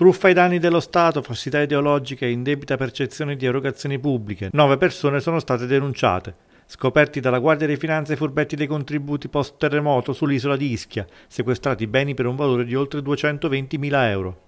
Truffa ai danni dello Stato, falsità ideologiche e indebita percezione di erogazioni pubbliche. Nove persone sono state denunciate. Scoperti dalla Guardia di Finanza i furbetti dei contributi post-terremoto sull'isola di Ischia, sequestrati beni per un valore di oltre 220.000 euro.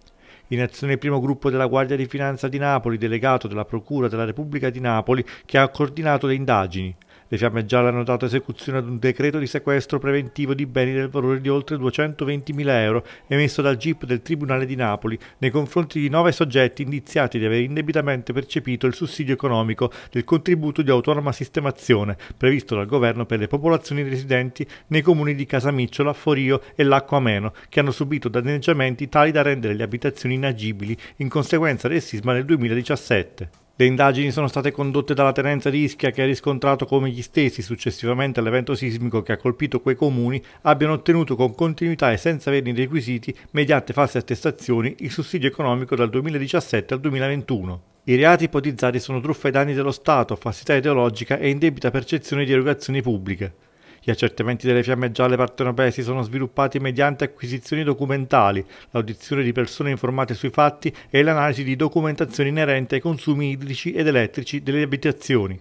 In azione il primo gruppo della Guardia di Finanza di Napoli, delegato della Procura della Repubblica di Napoli, che ha coordinato le indagini. Le fiamme gialle hanno dato esecuzione ad un decreto di sequestro preventivo di beni del valore di oltre 220.000 euro emesso dal GIP del Tribunale di Napoli nei confronti di nove soggetti indiziati di aver indebitamente percepito il sussidio economico del contributo di autonoma sistemazione previsto dal governo per le popolazioni residenti nei comuni di Casamicciola, Forio e Lacco Ameno, che hanno subito danneggiamenti tali da rendere le abitazioni inagibili in conseguenza del sisma del 2017. Le indagini sono state condotte dalla tenenza di Ischia che ha riscontrato come gli stessi, successivamente all'evento sismico che ha colpito quei comuni, abbiano ottenuto con continuità e senza averne i requisiti, mediante false attestazioni, il sussidio economico dal 2017 al 2021. I reati ipotizzati sono truffa ai danni dello Stato, falsità ideologica e indebita percezione di erogazioni pubbliche. Gli accertamenti delle fiamme gialle partenopee si sono sviluppati mediante acquisizioni documentali, l'audizione di persone informate sui fatti e l'analisi di documentazione inerente ai consumi idrici ed elettrici delle abitazioni.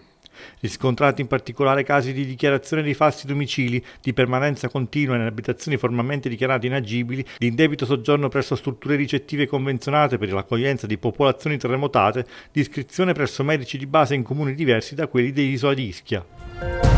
Riscontrati in particolare casi di dichiarazione di falsi domicili, di permanenza continua nelle abitazioni formalmente dichiarate inagibili, di indebito soggiorno presso strutture ricettive convenzionate per l'accoglienza di popolazioni terremotate, di iscrizione presso medici di base in comuni diversi da quelli dell'isola di Ischia.